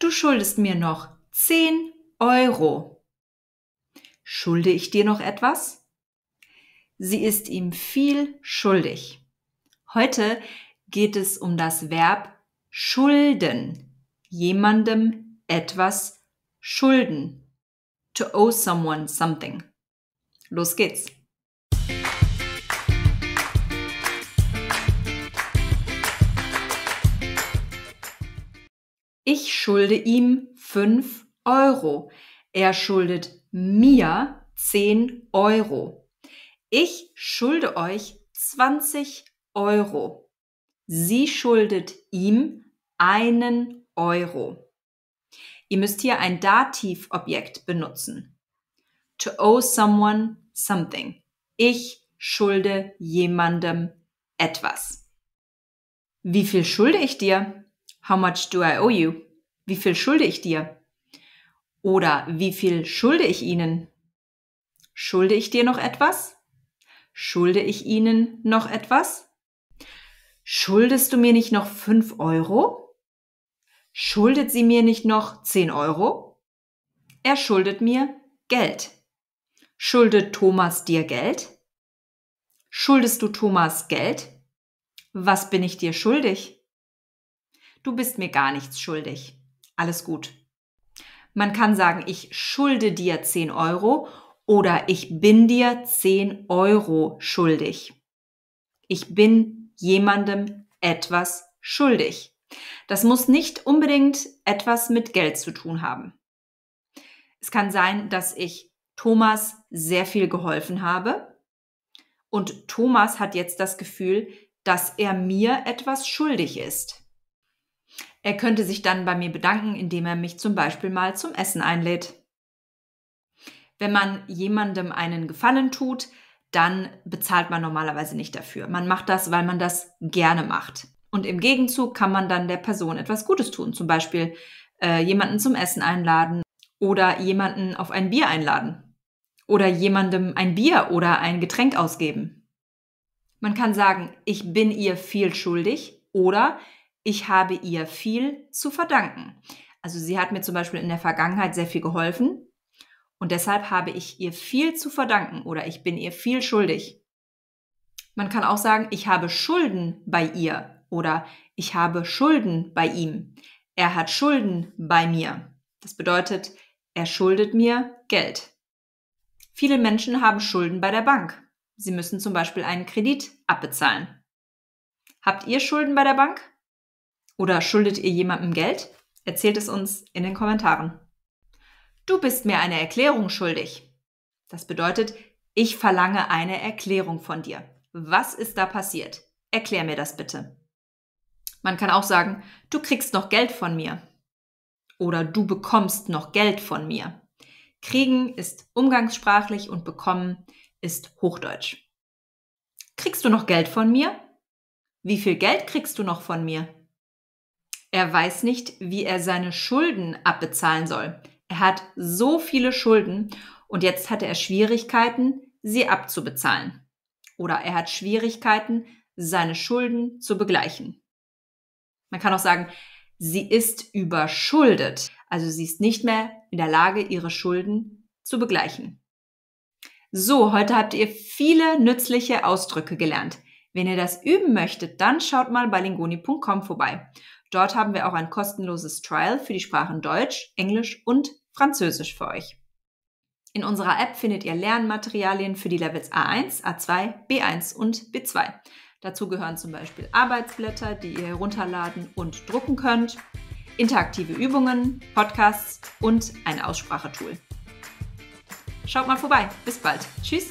Du schuldest mir noch 10 Euro. Schulde ich dir noch etwas? Sie ist ihm viel schuldig. Heute geht es um das Verb schulden. Jemandem etwas schulden. To owe someone something. Los geht's. Ich schulde ihm 5 Euro. Er schuldet mir 10 Euro. Ich schulde euch 20 Euro. Sie schuldet ihm einen Euro. Ihr müsst hier ein Dativobjekt benutzen. To owe someone something. Ich schulde jemandem etwas. Wie viel schulde ich dir? How much do I owe you? Wie viel schulde ich dir? Oder wie viel schulde ich ihnen? Schulde ich dir noch etwas? Schulde ich ihnen noch etwas? Schuldest du mir nicht noch fünf Euro? Schuldet sie mir nicht noch zehn Euro? Er schuldet mir Geld. Schuldet Thomas dir Geld? Schuldest du Thomas Geld? Was bin ich dir schuldig? Du bist mir gar nichts schuldig alles gut. Man kann sagen, ich schulde dir 10 Euro oder ich bin dir 10 Euro schuldig. Ich bin jemandem etwas schuldig. Das muss nicht unbedingt etwas mit Geld zu tun haben. Es kann sein, dass ich Thomas sehr viel geholfen habe und Thomas hat jetzt das Gefühl, dass er mir etwas schuldig ist. Er könnte sich dann bei mir bedanken, indem er mich zum Beispiel mal zum Essen einlädt. Wenn man jemandem einen Gefallen tut, dann bezahlt man normalerweise nicht dafür. Man macht das, weil man das gerne macht. Und im Gegenzug kann man dann der Person etwas Gutes tun, zum Beispiel äh, jemanden zum Essen einladen oder jemanden auf ein Bier einladen oder jemandem ein Bier oder ein Getränk ausgeben. Man kann sagen, ich bin ihr viel schuldig oder ich habe ihr viel zu verdanken. Also sie hat mir zum Beispiel in der Vergangenheit sehr viel geholfen und deshalb habe ich ihr viel zu verdanken oder ich bin ihr viel schuldig. Man kann auch sagen, ich habe Schulden bei ihr oder ich habe Schulden bei ihm. Er hat Schulden bei mir. Das bedeutet, er schuldet mir Geld. Viele Menschen haben Schulden bei der Bank. Sie müssen zum Beispiel einen Kredit abbezahlen. Habt ihr Schulden bei der Bank? Oder schuldet ihr jemandem Geld? Erzählt es uns in den Kommentaren. Du bist mir eine Erklärung schuldig. Das bedeutet, ich verlange eine Erklärung von dir. Was ist da passiert? Erklär mir das bitte. Man kann auch sagen, du kriegst noch Geld von mir. Oder du bekommst noch Geld von mir. Kriegen ist umgangssprachlich und bekommen ist Hochdeutsch. Kriegst du noch Geld von mir? Wie viel Geld kriegst du noch von mir? Er weiß nicht, wie er seine Schulden abbezahlen soll. Er hat so viele Schulden und jetzt hatte er Schwierigkeiten, sie abzubezahlen. Oder er hat Schwierigkeiten, seine Schulden zu begleichen. Man kann auch sagen, sie ist überschuldet. Also sie ist nicht mehr in der Lage, ihre Schulden zu begleichen. So, heute habt ihr viele nützliche Ausdrücke gelernt. Wenn ihr das üben möchtet, dann schaut mal bei lingoni.com vorbei. Dort haben wir auch ein kostenloses Trial für die Sprachen Deutsch, Englisch und Französisch für euch. In unserer App findet ihr Lernmaterialien für die Levels A1, A2, B1 und B2. Dazu gehören zum Beispiel Arbeitsblätter, die ihr herunterladen und drucken könnt, interaktive Übungen, Podcasts und ein Aussprachetool. Schaut mal vorbei. Bis bald. Tschüss.